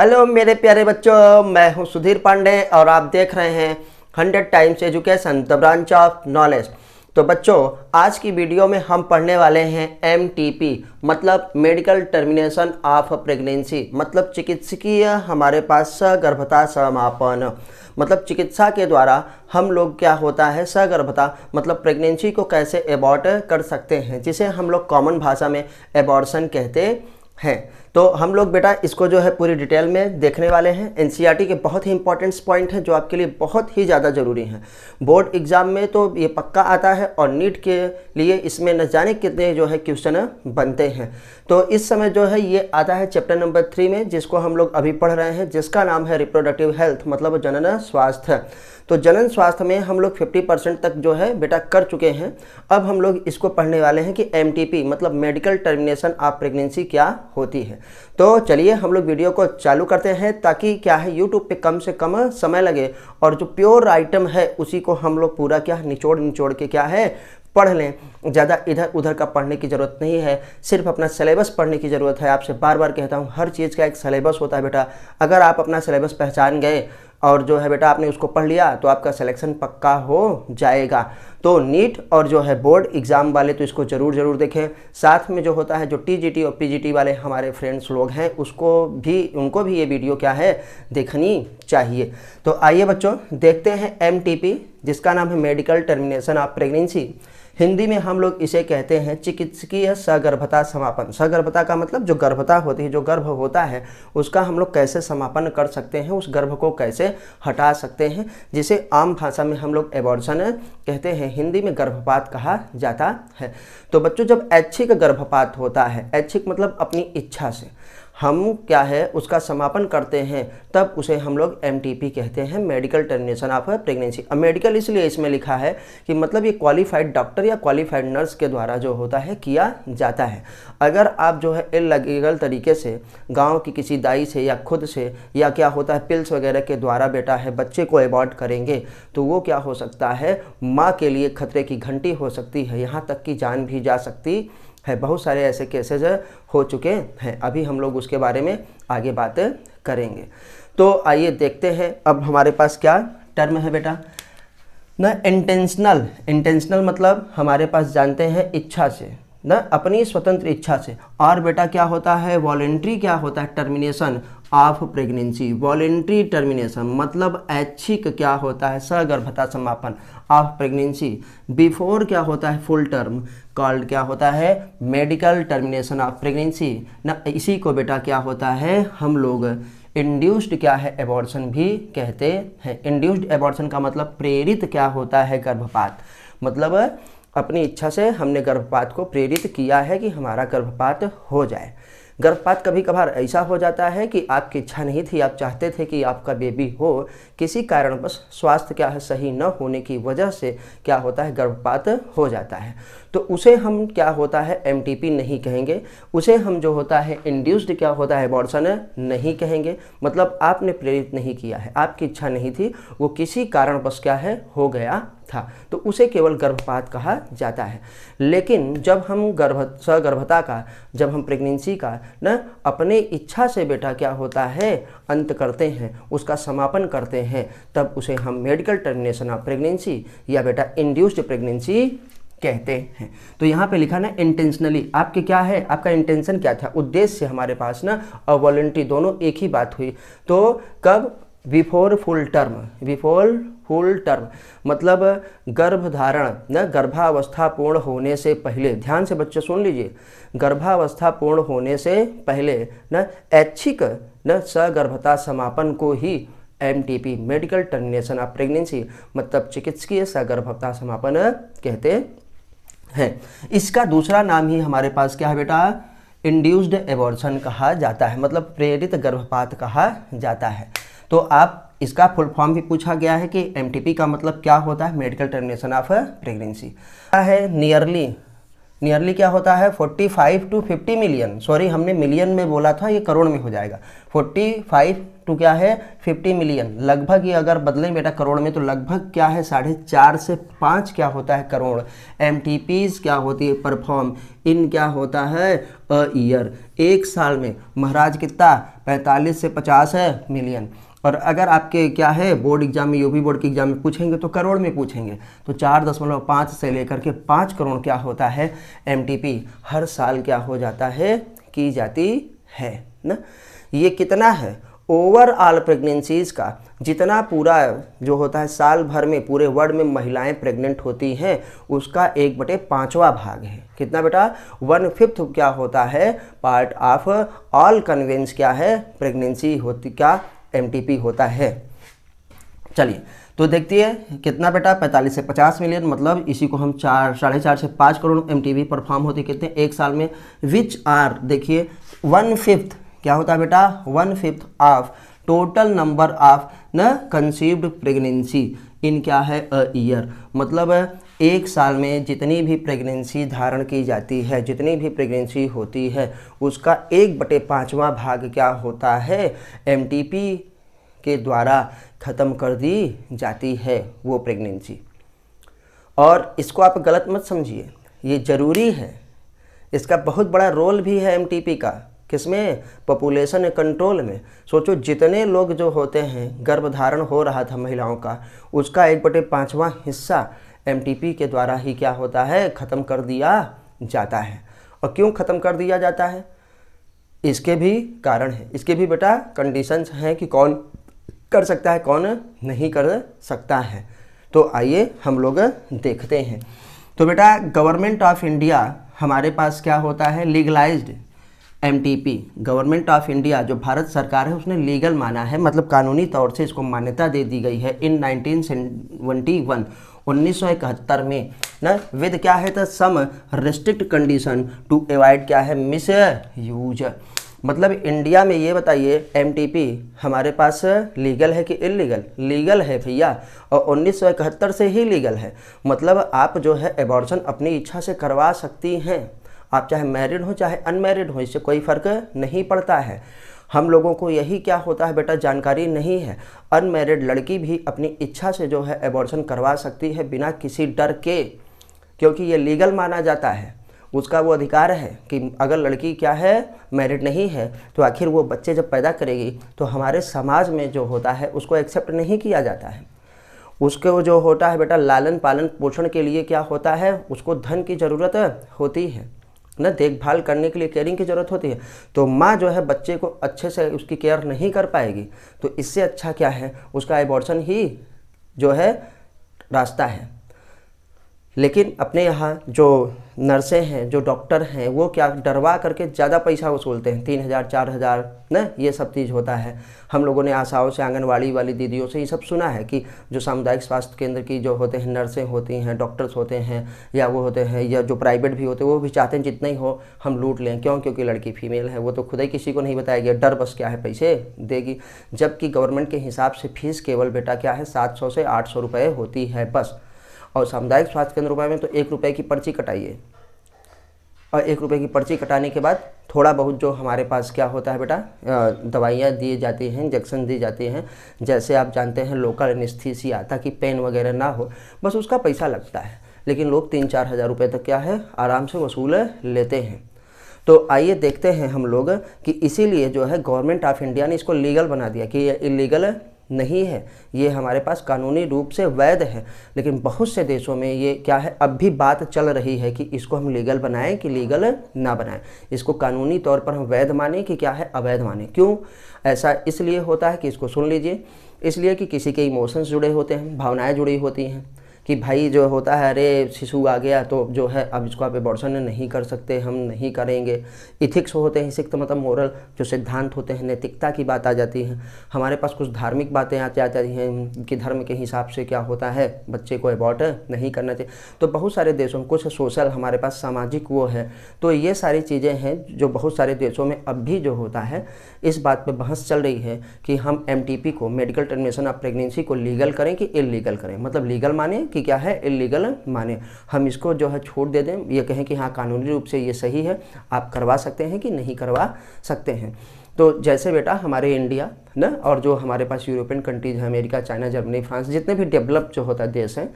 hello मेरे प्यारे बच्चों मैं हूं सुधीर पांडे और आप देख रहे हैं hundred times education the branch of knowledge तो बच्चों आज की वीडियो में हम पढ़ने वाले हैं एम मतलब मेडिकल टर्मिनेशन ऑफ प्रेगनेंसी मतलब चिकित्सकीय हमारे पास सगर्भता समापन मतलब चिकित्सा के द्वारा हम लोग क्या होता है सगर्भता मतलब प्रेगनेंसी को कैसे एबॉर्ट कर सकते हैं जिसे हम लोग कॉमन भाषा में एबॉर्सन कहते हैं तो हम लोग बेटा इसको जो है पूरी डिटेल में देखने वाले हैं एन e के बहुत ही इंपॉर्टेंट पॉइंट हैं जो आपके लिए बहुत ही ज़्यादा ज़रूरी हैं बोर्ड एग्ज़ाम में तो ये पक्का आता है और नीट के लिए इसमें न जाने कितने जो है क्वेश्चन बनते हैं तो इस समय जो है ये आता है चैप्टर नंबर थ्री में जिसको हम लोग अभी पढ़ रहे हैं जिसका नाम है रिप्रोडक्टिव हेल्थ मतलब जनन स्वास्थ्य तो जनन स्वास्थ्य में हम लोग फिफ्टी परसेंट तक जो है बेटा कर चुके हैं अब हम लोग इसको पढ़ने वाले हैं कि एम मतलब मेडिकल टर्मिनेशन ऑफ प्रेगनेंसी क्या होती है तो चलिए हम लोग वीडियो को चालू करते हैं ताकि क्या है यूट्यूब पर कम से कम समय लगे और जो प्योर आइटम है उसी को हम लोग पूरा क्या निचोड़ निचोड़ के क्या है पढ़ लें ज़्यादा इधर उधर का पढ़ने की ज़रूरत नहीं है सिर्फ अपना सिलेबस पढ़ने की ज़रूरत है आपसे बार बार कहता हूँ हर चीज़ का एक सिलेबस होता है बेटा अगर आप अपना सिलेबस पहचान गए और जो है बेटा आपने उसको पढ़ लिया तो आपका सिलेक्शन पक्का हो जाएगा तो नीट और जो है बोर्ड एग्ज़ाम वाले तो इसको ज़रूर ज़रूर देखें साथ में जो होता है जो टीजीटी और पीजीटी वाले हमारे फ्रेंड्स लोग हैं उसको भी उनको भी ये वीडियो क्या है देखनी चाहिए तो आइए बच्चों देखते हैं एम जिसका नाम है medical termination of pregnancy Hindi में हम लोग इसे कहते हैं चिकित्सकीय सगर्भता समापन सगर्भता का मतलब जो गर्भता होती है जो गर्भ होता है उसका हम लोग कैसे समापन कर सकते हैं उस गर्भ को कैसे हटा सकते हैं जिसे आम भाषा में हम लोग एबॉर्सन कहते हैं हिंदी में गर्भपात कहा जाता है तो बच्चों जब ऐच्छिक गर्भपात होता है ऐच्छिक मतलब अपनी इच्छा से हम क्या है उसका समापन करते हैं तब उसे हम लोग एम कहते हैं मेडिकल टर्मिनेशन ऑफ प्रेगनेंसी अब मेडिकल इसलिए इसमें लिखा है कि मतलब ये क्वालिफाइड डॉक्टर या क्वालिफाइड नर्स के द्वारा जो होता है किया जाता है अगर आप जो है इलीगल तरीके से गांव की किसी दाई से या खुद से या क्या होता है पिल्स वगैरह के द्वारा बेटा है बच्चे को एबॉर्ट करेंगे तो वो क्या हो सकता है माँ के लिए खतरे की घंटी हो सकती है यहाँ तक कि जान भी जा सकती है बहुत सारे ऐसे केसेज हो चुके हैं अभी हम लोग उसके बारे में आगे बात करेंगे तो आइए देखते हैं अब हमारे पास क्या टर्म है बेटा न इंटेंशनल इंटेंशनल मतलब हमारे पास जानते हैं इच्छा से न अपनी स्वतंत्र इच्छा से और बेटा क्या होता है वॉलेंट्री क्या होता है termination of pregnancy voluntary termination मतलब ऐच्छिक क्या होता है सगर्भता समापन ऑफ प्रेगनेंसी बिफोर क्या होता है फुल टर्म कॉल्ड क्या होता है मेडिकल टर्मिनेशन ऑफ प्रेगनेंसी ना इसी को बेटा क्या होता है हम लोग इंड्यूस्ड क्या है एबॉर्शन भी कहते हैं इंड्यूस्ड एबॉर्शन का मतलब प्रेरित क्या होता है गर्भपात मतलब अपनी इच्छा से हमने गर्भपात को प्रेरित किया है कि हमारा गर्भपात हो जाए गर्भपात कभी कभार ऐसा हो जाता है कि आपकी इच्छा नहीं थी आप चाहते थे कि आपका बेबी हो किसी कारणवश स्वास्थ्य क्या है सही न होने की वजह से क्या होता है गर्भपात हो जाता है तो उसे हम क्या होता है एम नहीं कहेंगे उसे हम जो होता है इंड्यूस्ड क्या होता है बॉर्सन नहीं कहेंगे मतलब आपने प्रेरित नहीं किया है आपकी इच्छा नहीं थी वो किसी कारणवश क्या है हो गया था तो उसे केवल गर्भपात कहा जाता है लेकिन जब हम गर्भ सगर्भता का जब हम प्रेगनेंसी का न अपने इच्छा से बेटा क्या होता है अंत करते हैं उसका समापन करते हैं तब उसे हम मेडिकल टर्मिनेशन ऑफ प्रेगनेंसी या बेटा इंड्यूस्ड प्रेगनेंसी कहते हैं तो यहाँ पे लिखा ना इंटेंशनली आपके क्या है आपका इंटेंशन क्या था उद्देश्य हमारे पास ना और वॉलेंट्री दोनों एक ही बात हुई तो कब before full term before full term मतलब गर्भधारण न गर्भावस्था पूर्ण होने से पहले ध्यान से बच्चे सुन लीजिए गर्भावस्था पूर्ण होने से पहले न ऐच्छिक न सगर्भता समापन को ही M T P medical termination of pregnancy मतलब चिकित्सकीय सगर्भता समापन कहते हैं इसका दूसरा नाम ही हमारे पास क्या है बेटा इंड्यूस्ड एबॉर्शन कहा जाता है मतलब प्रेरित गर्भपात कहा जाता है तो आप इसका फुल फॉर्म भी पूछा गया है कि एम का मतलब क्या होता है मेडिकल टर्मिनेशन ऑफ प्रेगनेंसी है नियरली नियरली क्या होता है 45 टू 50 मिलियन सॉरी हमने मिलियन में बोला था ये करोड़ में हो जाएगा 45 टू क्या है 50 मिलियन लगभग ये अगर बदलें बेटा करोड़ में तो लगभग क्या है साढ़े चार से पाँच क्या होता है करोड़ एम क्या होती है परफॉर्म इन क्या होता है अ ईयर एक साल में महाराज कितना 45 से 50 है मिलियन और अगर आपके क्या है बोर्ड एग्जाम में यूपी बोर्ड के एग्जाम में पूछेंगे तो करोड़ में पूछेंगे तो चार दशमलव पाँच से लेकर के पाँच करोड़ क्या होता है एम हर साल क्या हो जाता है की जाती है ना ये कितना है ओवरऑल प्रेगनेंसीज़ का जितना पूरा जो होता है साल भर में पूरे वर्ल्ड में महिलाएं प्रेग्नेंट होती हैं उसका एक बटे पाँचवा भाग है कितना बेटा वन फिफ्थ क्या होता है पार्ट ऑफ ऑल कन्वेंस क्या है प्रेगनेंसी होती क्या एम होता है चलिए तो देखती है कितना बेटा 45 से 50 मिलियन मतलब इसी को हम चार साढ़े चार से पाँच करोड़ एम टी परफॉर्म होती कितने एक साल में विच आर देखिए वन फिफ्थ क्या होता है बेटा one fifth of total number of न कंसीव्ड प्रेगनेंसी इन क्या है अ ईयर मतलब एक साल में जितनी भी प्रेगनेंसी धारण की जाती है जितनी भी प्रेगनेंसी होती है उसका एक बटे पाँचवा भाग क्या होता है एम के द्वारा ख़त्म कर दी जाती है वो प्रेगनेंसी और इसको आप गलत मत समझिए ये ज़रूरी है इसका बहुत बड़ा रोल भी है एमटीपी का किसमें पॉपुलेशन कंट्रोल में सोचो जितने लोग जो होते हैं गर्भधारण हो रहा था महिलाओं का उसका एक बटे पाँचवा हिस्सा एमटीपी के द्वारा ही क्या होता है ख़त्म कर दिया जाता है और क्यों ख़त्म कर दिया जाता है इसके भी कारण है इसके भी बेटा कंडीशंस हैं कि कौन कर सकता है कौन नहीं कर सकता है तो आइए हम लोग देखते हैं तो बेटा गवर्नमेंट ऑफ इंडिया हमारे पास क्या होता है legalised MTP government of India जो भारत सरकार है उसने लीगल माना है मतलब कानूनी तौर से इसको मान्यता दे दी गई है इन 1971 उन्नीस में ना विद क्या है तो some restrict condition to avoid क्या है मिस यूज मतलब इंडिया में ये बताइए एम हमारे पास लीगल है कि इलीगल लीगल है भैया और उन्नीस से ही लीगल है मतलब आप जो है एबॉर्शन अपनी इच्छा से करवा सकती हैं आप चाहे मैरिड हो चाहे अनमैरिड हो इससे कोई फ़र्क नहीं पड़ता है हम लोगों को यही क्या होता है बेटा जानकारी नहीं है अनमेरिड लड़की भी अपनी इच्छा से जो है एबॉर्शन करवा सकती है बिना किसी डर के क्योंकि ये लीगल माना जाता है उसका वो अधिकार है कि अगर लड़की क्या है मैरिड नहीं है तो आखिर वो बच्चे जब पैदा करेगी तो हमारे समाज में जो होता है उसको एक्सेप्ट नहीं किया जाता है उसको जो होता है बेटा लालन पालन पोषण के लिए क्या होता है उसको धन की ज़रूरत होती है ना देखभाल करने के लिए केयरिंग की ज़रूरत होती है तो माँ जो है बच्चे को अच्छे से उसकी केयर नहीं कर पाएगी तो इससे अच्छा क्या है उसका एबॉर्शन ही जो है रास्ता है लेकिन अपने यहाँ जो नर्सें हैं जो डॉक्टर हैं वो क्या डरवा करके ज़्यादा पैसा वसूलते हैं तीन हज़ार चार हज़ार न ये सब चीज़ होता है हम लोगों ने आशाओं से आंगनवाड़ी वाली दीदियों से ये सब सुना है कि जो सामुदायिक स्वास्थ्य केंद्र की जो होते हैं नर्सें होती हैं डॉक्टर्स होते हैं या वो होते हैं या जो प्राइवेट भी होते हैं वो भी चाहते हैं जितना ही हो हम लूट लें क्यों क्योंकि लड़की फीमेल है वो तो खुद ही किसी को नहीं बताया गया डर बस क्या है पैसे देगी जबकि गवर्नमेंट के हिसाब से फीस केवल बेटा क्या है सात सौ से आठ सौ रुपये होती है बस और सामुदायिक स्वास्थ्य केंद्र रुपये में तो एक रुपये की पर्ची कटाइए और एक रुपये की पर्ची कटाने के बाद थोड़ा बहुत जो हमारे पास क्या होता है बेटा दवाइयाँ दी जाती हैं इंजेक्शन दी जाती हैं जैसे आप जानते हैं लोकल एनिस्थीसिया ताकि पेन वगैरह ना हो बस उसका पैसा लगता है लेकिन लोग तीन चार हज़ार रुपये तक क्या है आराम से वसूल लेते हैं तो आइए देखते हैं हम लोग कि इसीलिए जो है गवर्नमेंट ऑफ इंडिया ने इसको लीगल बना दिया कि ये इलीगल नहीं है ये हमारे पास कानूनी रूप से वैध है लेकिन बहुत से देशों में ये क्या है अब भी बात चल रही है कि इसको हम लीगल बनाएं कि लीगल ना बनाएं इसको कानूनी तौर पर हम वैध माने कि क्या है अवैध माने क्यों ऐसा इसलिए होता है कि इसको सुन लीजिए इसलिए कि किसी के इमोशंस जुड़े होते हैं भावनाएँ जुड़ी होती हैं कि भाई जो होता है अरे शिशु आ गया तो जो है अब इसको आप एबॉर्शन नहीं कर सकते हम नहीं करेंगे इथिक्स होते हैं सिक्त मतलब मोरल जो सिद्धांत होते हैं नैतिकता की बात आ जाती है हमारे पास कुछ धार्मिक बातें आती आ जाती हैं कि धर्म के हिसाब से क्या होता है बच्चे को एबॉर्ट नहीं करना चाहिए तो बहुत सारे देशों में कुछ सोशल हमारे पास सामाजिक वो है तो ये सारी चीज़ें हैं जो बहुत सारे देशों में अब भी जो होता है इस बात पर बहस चल रही है कि हम एम को मेडिकल टर्मिनेशन ऑफ प्रेगनेंसी को लीगल करें कि इलीगल करें मतलब लीगल माने कि कि क्या है इलीगल माने हम इसको जो है छूट दे दें ये कहें कि हाँ कानूनी रूप से ये सही है आप करवा सकते हैं कि नहीं करवा सकते हैं तो जैसे बेटा हमारे इंडिया ना और जो हमारे पास यूरोपियन कंट्रीज हैं अमेरिका चाइना जर्मनी फ्रांस जितने भी डेवलप जो होता है देश हैं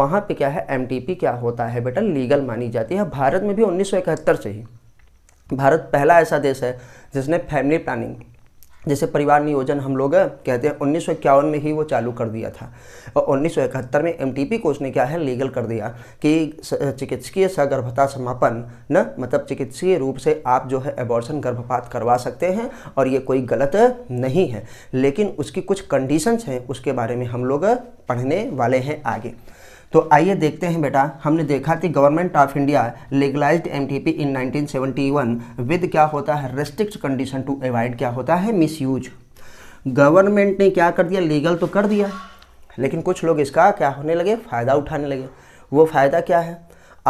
वहाँ पे क्या है एमटीपी क्या होता है बेटा लीगल मानी जाती है भारत में भी उन्नीस से ही भारत पहला ऐसा देश है जिसने फैमिली प्लानिंग जैसे परिवार नियोजन हम लोग कहते हैं उन्नीस में ही वो चालू कर दिया था और उन्नीस में एम को ने क्या है लीगल कर दिया कि चिकित्सकीय सगर्भता समापन न मतलब चिकित्सकीय रूप से आप जो है एबॉर्शन गर्भपात करवा सकते हैं और ये कोई गलत नहीं है लेकिन उसकी कुछ कंडीशंस हैं उसके बारे में हम लोग पढ़ने वाले हैं आगे तो आइए देखते हैं बेटा हमने देखा कि government of India legalised MTP in 1971 with क्या होता है रेस्ट्रिक्ट कंडीशन टू अवॉइड क्या होता है मिस गवर्नमेंट ने क्या कर दिया लीगल तो कर दिया लेकिन कुछ लोग इसका क्या होने लगे फ़ायदा उठाने लगे वो फ़ायदा क्या है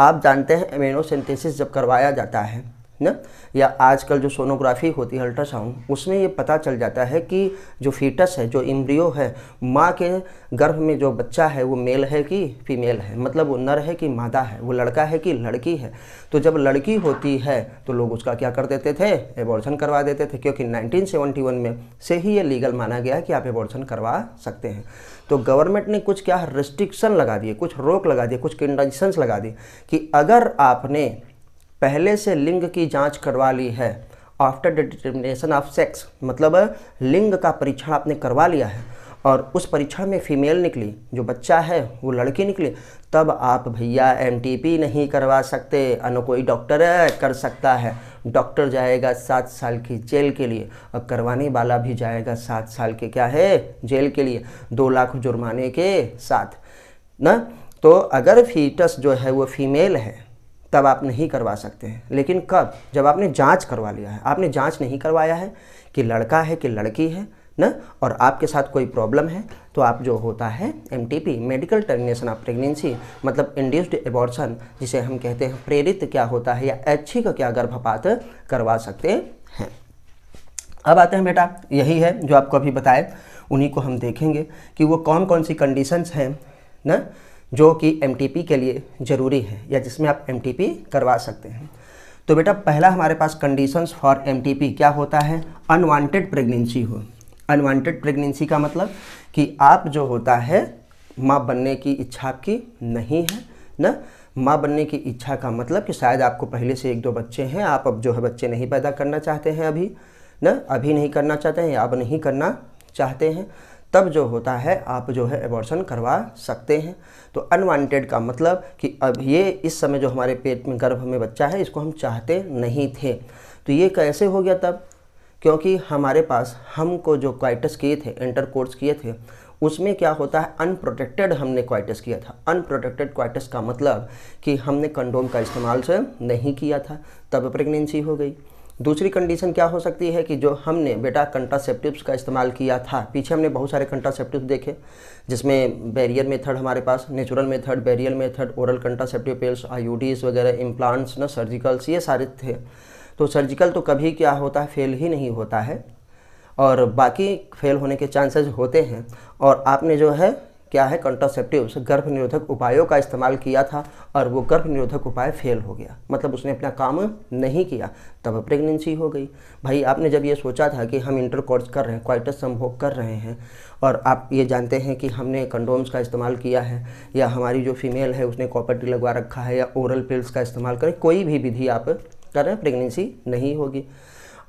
आप जानते हैं एमिनोसिंथेसिस जब करवाया जाता है ना या आजकल जो सोनोग्राफी होती है अल्ट्रासाउंड उसमें ये पता चल जाता है कि जो फीटस है जो इम्ब्रियो है माँ के गर्भ में जो बच्चा है वो मेल है कि फीमेल है मतलब वो नर है कि मादा है वो लड़का है कि लड़की है तो जब लड़की होती है तो लोग उसका क्या कर देते थे एबॉर्शन करवा देते थे क्योंकि नाइनटीन में से ही ये लीगल माना गया कि आप एबॉर्शन करवा सकते हैं तो गवर्नमेंट ने कुछ क्या रिस्ट्रिक्शन लगा दिए कुछ रोक लगा दिए कुछ कंडीशंस लगा दिए कि अगर आपने पहले से लिंग की जांच करवा ली है आफ्टर डिटर्मिनेशन ऑफ सेक्स मतलब लिंग का परीक्षण आपने करवा लिया है और उस परीक्षण में फीमेल निकली जो बच्चा है वो लड़की निकली तब आप भैया एम नहीं करवा सकते अन कोई डॉक्टर कर सकता है डॉक्टर जाएगा सात साल की जेल के लिए और करवाने वाला भी जाएगा सात साल के क्या है जेल के लिए दो लाख जुर्माने के साथ ना तो अगर फीटस जो है वो फीमेल है तब आप नहीं करवा सकते हैं लेकिन कब जब आपने जांच करवा लिया है आपने जांच नहीं करवाया है कि लड़का है कि लड़की है ना और आपके साथ कोई प्रॉब्लम है तो आप जो होता है um medical termination of pregnancy मतलब इंड्यूस्ड एबॉर्सन जिसे हम कहते हैं प्रेरित क्या होता है या ऐच्छिक क्या गर्भपात करवा सकते हैं अब आते हैं बेटा यही है जो आपको अभी बताए उन्हीं को हम देखेंगे कि वो कौन कौन सी कंडीशंस हैं ना जो कि एम के लिए ज़रूरी है या जिसमें आप एम करवा सकते हैं तो बेटा पहला हमारे पास कंडीशंस फॉर एम क्या होता है अनवांटेड प्रेगनेंसी हो अनवांटेड प्रेगनेंसी का मतलब कि आप जो होता है माँ बनने की इच्छा आपकी नहीं है ना माँ बनने की इच्छा का मतलब कि शायद आपको पहले से एक दो बच्चे हैं आप अब जो है बच्चे नहीं पैदा करना चाहते हैं अभी ना अभी नहीं करना चाहते हैं या अब नहीं करना चाहते हैं तब जो होता है आप जो है एबॉर्शन करवा सकते हैं तो अनवांटेड का मतलब कि अब ये इस समय जो हमारे पेट में गर्भ में बच्चा है इसको हम चाहते नहीं थे तो ये कैसे हो गया तब क्योंकि हमारे पास हमको जो क्वाइटस किए थे इंटर कोर्स किए थे उसमें क्या होता है अनप्रोटेक्टेड हमने क्वाइटस किया था अनप्रोटेक्टेड क्वाइटस का मतलब कि हमने कंडोम का इस्तेमाल से नहीं किया था तब प्रेगनेंसी हो गई दूसरी कंडीशन क्या हो सकती है कि जो हमने बेटा कंट्रासेप्टिव्स का इस्तेमाल किया था पीछे हमने बहुत सारे कंट्रासेप्टिव्स देखे जिसमें बैरियर मेथड हमारे पास natural method barrier method oral contraceptive pills आई वगैरह इम्प्लांट्स ना सर्जिकल्स ये सारे थे तो सर्जिकल तो कभी क्या होता है फेल ही नहीं होता है और बाकी फेल होने के चांसेस होते हैं और आपने जो है क्या है कंट्रासेप्टिव गर्भ निरोधक उपायों का इस्तेमाल किया था और वो गर्भ निरोधक उपाय फेल हो गया मतलब उसने अपना काम नहीं किया तब प्रेगनेंसी हो गई भाई आपने जब ये सोचा था कि हम इंटरकोर्स कर रहे हैं क्वाइटस संभोग कर रहे हैं और आप ये जानते हैं कि हमने कंडोम्स का इस्तेमाल किया है या हमारी जो फीमेल है उसने कॉपर्टी लगवा रखा है या ओरल पिल्स का इस्तेमाल करें कोई भी विधि आप करें प्रेगनेंसी नहीं होगी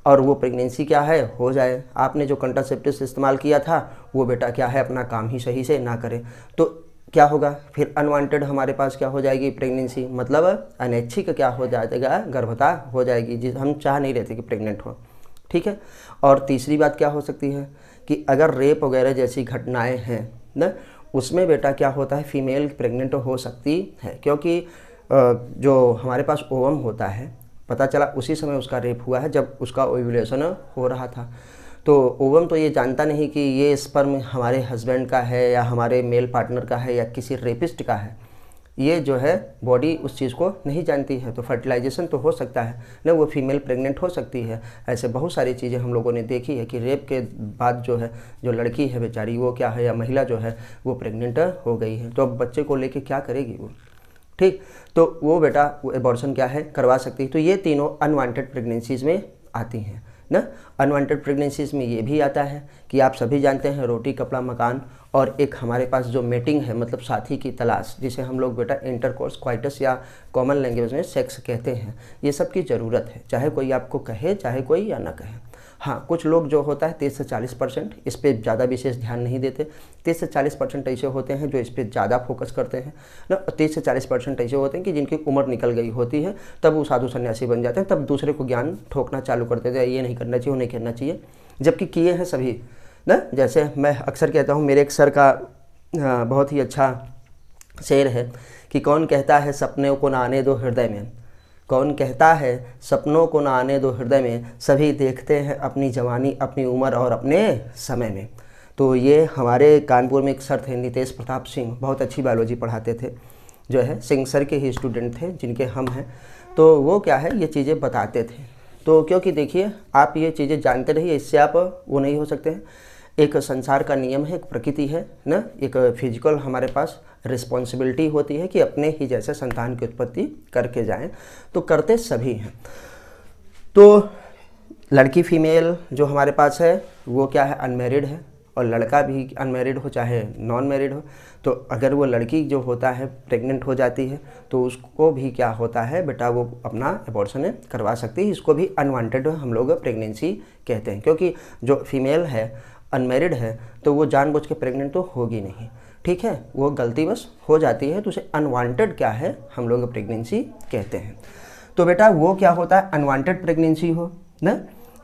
और वो प्रेगनेंसी क्या है हो जाए आपने जो कंट्रासेप्टिव इस्तेमाल किया था वो बेटा क्या है अपना काम ही सही से ना करे तो क्या होगा फिर अनवांटेड हमारे पास क्या हो जाएगी प्रेगनेंसी मतलब अनैच्छिक क्या हो जाएगा गर्भता हो जाएगी जिस हम चाह नहीं रहते कि प्रेग्नेंट हो ठीक है और तीसरी बात क्या हो सकती है कि अगर रेप वगैरह जैसी घटनाएं हैं न उसमें बेटा क्या होता है फीमेल प्रेग्नेंट हो सकती है क्योंकि जो हमारे पास ओवम होता है पता चला उसी समय उसका रेप हुआ है जब उसका ओव्यूलेशन हो रहा था तो ओवम तो ये जानता नहीं कि ये स्पर्म हमारे हस्बैंड का है या हमारे मेल पार्टनर का है या किसी रेपिस्ट का है ये जो है बॉडी उस चीज़ को नहीं जानती है तो फर्टिलाइजेशन तो हो सकता है ना वो फीमेल प्रेग्नेंट हो सकती है ऐसे बहुत सारी चीज़ें हम लोगों ने देखी है कि रेप के बाद जो है जो लड़की है बेचारी वो क्या है या महिला जो है वो प्रेग्नेंट हो गई है तो अब बच्चे को लेके क्या करेगी वो ठीक तो वो बेटा एबॉर्शन क्या है करवा सकती है तो ये तीनों अनवांटेड प्रेगनेंसीज़ में आती हैं ना अनवांटेड प्रेगनेंसीज़ में ये भी आता है कि आप सभी जानते हैं रोटी कपड़ा मकान और एक हमारे पास जो मेटिंग है मतलब साथी की तलाश जिसे हम लोग बेटा इंटरकोर्स क्वाइटस या कॉमन लैंग्वेज में सेक्स कहते हैं ये सब की ज़रूरत है चाहे कोई आपको कहे चाहे कोई या ना कहे हाँ कुछ लोग जो होता है तीस से चालीस परसेंट इस पर ज़्यादा विशेष ध्यान नहीं देते तीस से चालीस परसेंट ऐसे होते हैं जो इस पर ज़्यादा फोकस करते हैं ना तीस से चालीस परसेंट ऐसे होते हैं कि जिनकी उम्र निकल गई होती है तब वो साधु सन्यासी बन जाते हैं तब दूसरे को ज्ञान ठोकना चालू कर देते हैं ये नहीं करना चाहिए वो नहीं करना चाहिए जबकि किए हैं सभी न जैसे मैं अक्सर कहता हूँ मेरे एक सर का बहुत ही अच्छा शेर है कि कौन कहता है सपने को ना आने दो हृदय में कौन कहता है सपनों को ना आने दो हृदय में सभी देखते हैं अपनी जवानी अपनी उम्र और अपने समय में तो ये हमारे कानपुर में एक सर थे नितेश प्रताप सिंह बहुत अच्छी बायोलॉजी पढ़ाते थे जो है सिंह सर के ही स्टूडेंट थे जिनके हम हैं तो वो क्या है ये चीज़ें बताते थे तो क्योंकि देखिए आप ये चीज़ें जानते रहिए इससे आप वो नहीं हो सकते हैं एक संसार का नियम है एक प्रकृति है ना एक फिजिकल हमारे पास रिस्पॉन्सिबिलिटी होती है कि अपने ही जैसे संतान की उत्पत्ति करके जाएं तो करते सभी हैं तो लड़की फ़ीमेल जो हमारे पास है वो क्या है अनमेरिड है और लड़का भी अनमेरिड हो चाहे नॉन मेरिड हो तो अगर वो लड़की जो होता है प्रेग्नेंट हो जाती है तो उसको भी क्या होता है बेटा वो अपना एबॉर्शन करवा सकती है इसको भी अनवांटेड हम लोग प्रेगनेंसी कहते हैं क्योंकि जो फीमेल है अनमेरिड है तो वो जानबूझ के प्रेग्नेंट तो होगी नहीं ठीक है वो गलती बस हो जाती है तो उसे अनवांटेड क्या है हम लोग प्रेगनेंसी कहते हैं तो बेटा वो क्या होता है अनवांटेड प्रेगनेंसी हो ना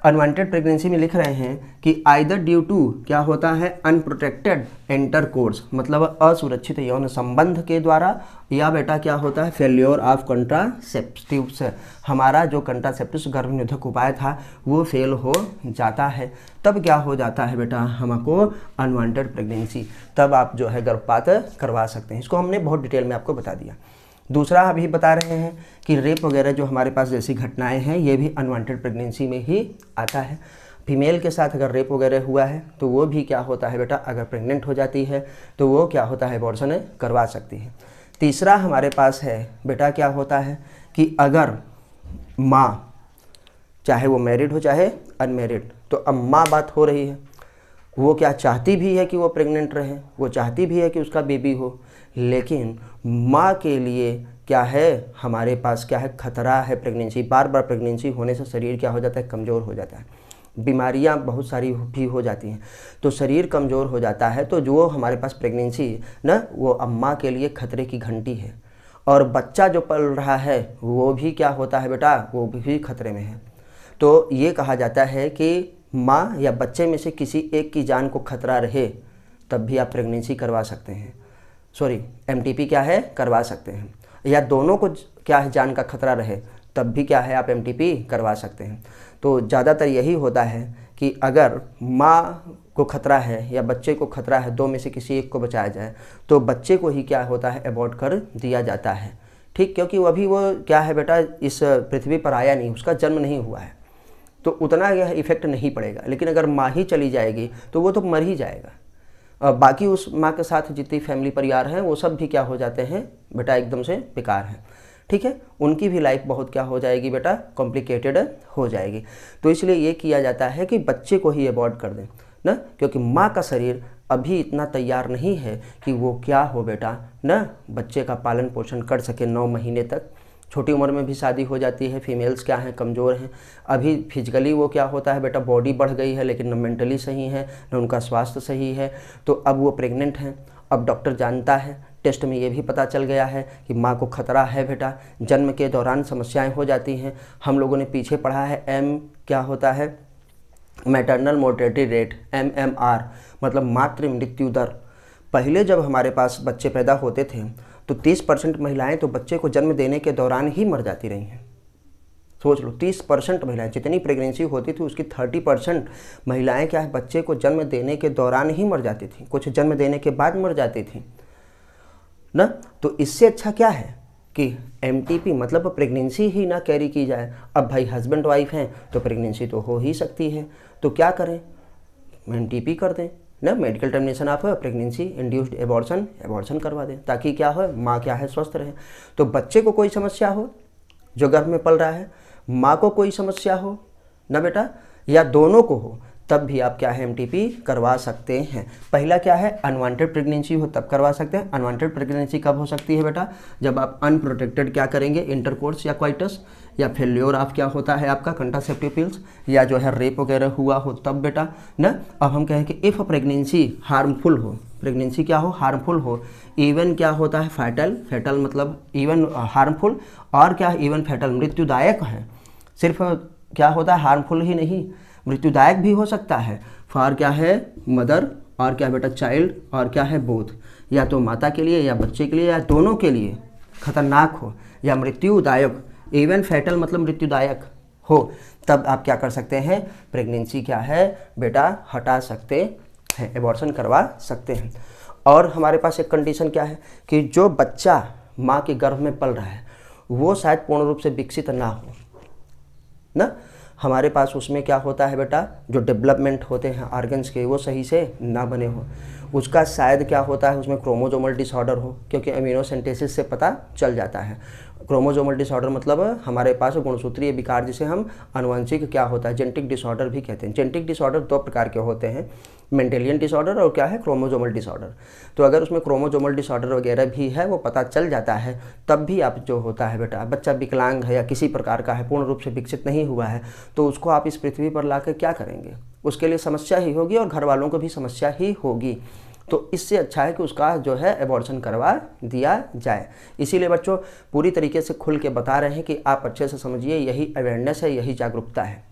अनवांटेड प्रेगनेंसी में लिख रहे हैं कि आइदर ड्यू टू क्या होता है अनप्रोटेक्टेड एंटर कोर्स मतलब असुरक्षित यौन संबंध के द्वारा या बेटा क्या होता है फेल्योर ऑफ कंट्रासेप्टिव्स हमारा जो कंट्रासेप्टिव गर्भनिरोधक उपाय था वो फेल हो जाता है तब क्या हो जाता है बेटा हमको अनवांटेड प्रेगनेंसी तब आप जो है गर्भपात करवा सकते हैं इसको हमने बहुत डिटेल में आपको बता दिया दूसरा अभी बता रहे हैं कि रेप वगैरह जो हमारे पास जैसी घटनाएं हैं ये भी अनवांटेड प्रेगनेंसी में ही आता है फीमेल के साथ अगर रेप वगैरह हुआ है तो वो भी क्या होता है बेटा अगर प्रेग्नेंट हो जाती है तो वो क्या होता है बॉर्सन करवा सकती है तीसरा हमारे पास है बेटा क्या होता है कि अगर माँ चाहे वो मैरिड हो चाहे अनमेरिड तो अब माँ बात हो रही है वो क्या चाहती भी है कि वो प्रेग्नेंट रहे वो चाहती भी है कि उसका बेबी हो लेकिन माँ के लिए क्या है हमारे पास क्या है खतरा है प्रेगनेंसी बार बार प्रेगनेंसी होने से शरीर क्या हो जाता है कमज़ोर हो जाता है बीमारियां बहुत सारी भी हो जाती हैं तो शरीर कमज़ोर हो जाता है तो जो हमारे पास प्रेगनेंसी ना वो अम्मा के लिए खतरे की घंटी है और बच्चा जो पल रहा है वो भी क्या होता है बेटा वो भी खतरे में है तो ये कहा जाता है कि माँ या बच्चे में से किसी एक की जान को खतरा रहे तब भी आप प्रेगनेंसी करवा सकते हैं सॉरी एम क्या है करवा सकते हैं या दोनों को क्या है जान का खतरा रहे तब भी क्या है आप एम करवा सकते हैं तो ज़्यादातर यही होता है कि अगर माँ को खतरा है या बच्चे को खतरा है दो में से किसी एक को बचाया जाए तो बच्चे को ही क्या होता है अबॉर्ड कर दिया जाता है ठीक क्योंकि अभी वो क्या है बेटा इस पृथ्वी पर आया नहीं उसका जन्म नहीं हुआ है तो उतना यह इफेक्ट नहीं पड़ेगा लेकिन अगर माँ ही चली जाएगी तो वो तो मर ही जाएगा बाकी उस माँ के साथ जितनी फैमिली परिवार हैं वो सब भी क्या हो जाते हैं बेटा एकदम से बेकार हैं ठीक है उनकी भी लाइफ बहुत क्या हो जाएगी बेटा कॉम्प्लिकेटेड हो जाएगी तो इसलिए ये किया जाता है कि बच्चे को ही अवॉर्ड कर दें ना क्योंकि माँ का शरीर अभी इतना तैयार नहीं है कि वो क्या हो बेटा ना बच्चे का पालन पोषण कर सके नौ महीने तक छोटी उम्र में भी शादी हो जाती है फीमेल्स क्या हैं कमज़ोर हैं अभी फिजिकली वो क्या होता है बेटा बॉडी बढ़ गई है लेकिन न मेंटली सही है न उनका स्वास्थ्य सही है तो अब वो प्रेग्नेंट हैं अब डॉक्टर जानता है टेस्ट में ये भी पता चल गया है कि माँ को खतरा है बेटा जन्म के दौरान समस्याएँ हो जाती हैं हम लोगों ने पीछे पढ़ा है एम क्या होता है maternal mortality rate M M R मतलब मातृ मृत्यु दर पहले जब हमारे पास बच्चे पैदा होते थे तो 30 परसेंट महिलाएँ तो बच्चे को जन्म देने के दौरान ही मर जाती रही हैं सोच लो 30 परसेंट महिलाएँ जितनी प्रेगनेंसी होती थी उसकी 30 परसेंट महिलाएँ क्या है बच्चे को जन्म देने के दौरान ही मर जाती थी कुछ जन्म देने के बाद मर जाती थी न तो इससे अच्छा क्या है कि एम मतलब प्रेगनेंसी ही ना कैरी की जाए अब भाई हस्बैंड वाइफ हैं तो प्रेगनेंसी तो हो ही सकती है तो क्या करें एम कर दें ना मेडिकल टर्मिनेशन आप प्रेगनेंसी इंड्यूस्ड एबॉर्शन एबॉर्शन करवा दें ताकि क्या हो माँ क्या है स्वस्थ रहे तो बच्चे को कोई समस्या हो जो गर्भ में पल रहा है माँ को कोई समस्या हो ना बेटा या दोनों को हो तब भी आप क्या है एम करवा सकते हैं पहला क्या है अनवांटेड प्रेगनेंसी हो तब करवा सकते हैं अनवांटेड प्रेगनेंसी कब हो सकती है बेटा जब आप अनप्रोटेक्टेड क्या करेंगे इंटरकोर्स या क्वाइटस या फेल्योर ऑफ क्या होता है आपका कंट्रासेप्टिव पिल्स या जो है रेप वगैरह हुआ हो तब बेटा ना अब हम कहें कि इफ़ प्रेगनेंसी हार्मफुल हो प्रेगनेंसी क्या हो हार्मफुल हो इवन क्या होता है फैटल फैटल मतलब इवन हार्मफुल और क्या इवन फैटल मृत्युदायक है सिर्फ क्या होता है हार्मफुल ही नहीं मृत्युदायक भी हो सकता है फॉर क्या है मदर और क्या बेटा चाइल्ड और क्या है बोथ या तो माता के लिए या बच्चे के लिए या दोनों के लिए खतरनाक हो या मृत्युदायक इवन फैटल मतलब मृत्युदायक हो तब आप क्या कर सकते हैं प्रेगनेंसी क्या है बेटा हटा सकते हैं एबॉर्शन करवा सकते हैं और हमारे पास एक कंडीशन क्या है कि जो बच्चा माँ के गर्भ में पल रहा है वो शायद पूर्ण रूप से विकसित ना हो ना हमारे पास उसमें क्या होता है बेटा जो डेवलपमेंट होते हैं ऑर्गन्स के वो सही से ना बने हो उसका शायद क्या होता है उसमें क्रोमोजोमल डिसऑर्डर हो क्योंकि अमीनोसेंटेसिस से पता चल जाता है क्रोमोजोमल डिसऑर्डर मतलब हमारे पास गुणसूत्रीय विकार जिसे हम अनुवंशिक क्या होता है जेनेटिक डिसऑर्डर भी कहते हैं जेनेटिक डिसऑर्डर दो प्रकार के होते हैं मेंटेलियन डिसऑर्डर और क्या है क्रोमोजोमल डिसऑर्डर तो अगर उसमें क्रोमोजोमल डिसऑर्डर वगैरह भी है वो पता चल जाता है तब भी आप जो होता है बेटा बच्चा विकलांग है या किसी प्रकार का है पूर्ण रूप से विकसित नहीं हुआ है तो उसको आप इस पृथ्वी पर ला क्या करेंगे उसके लिए समस्या ही होगी और घर वालों को भी समस्या ही होगी तो इससे अच्छा है कि उसका जो है एबॉर्शन करवा दिया जाए इसीलिए बच्चों पूरी तरीके से खुल के बता रहे हैं कि आप अच्छे से समझिए यही अवेयरनेस है यही जागरूकता है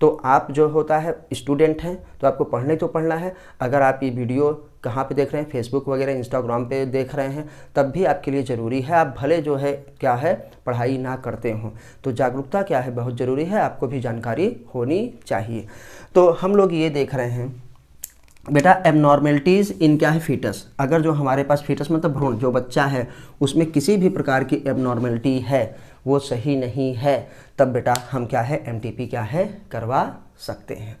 तो आप जो होता है स्टूडेंट हैं तो आपको पढ़ने तो पढ़ना है अगर आप ये वीडियो कहाँ पे देख रहे हैं फेसबुक वगैरह इंस्टाग्राम पे देख रहे हैं तब भी आपके लिए ज़रूरी है आप भले जो है क्या है पढ़ाई ना करते हों तो जागरूकता क्या है बहुत ज़रूरी है आपको भी जानकारी होनी चाहिए तो हम लोग ये देख रहे हैं बेटा एबनॉर्मेलिटीज़ इन क्या है फीटस अगर जो हमारे पास फीटस मतलब तो भ्रूण जो बच्चा है उसमें किसी भी प्रकार की एबनॉर्मेलिटी है वो सही नहीं है तब बेटा हम क्या है एम क्या है करवा सकते हैं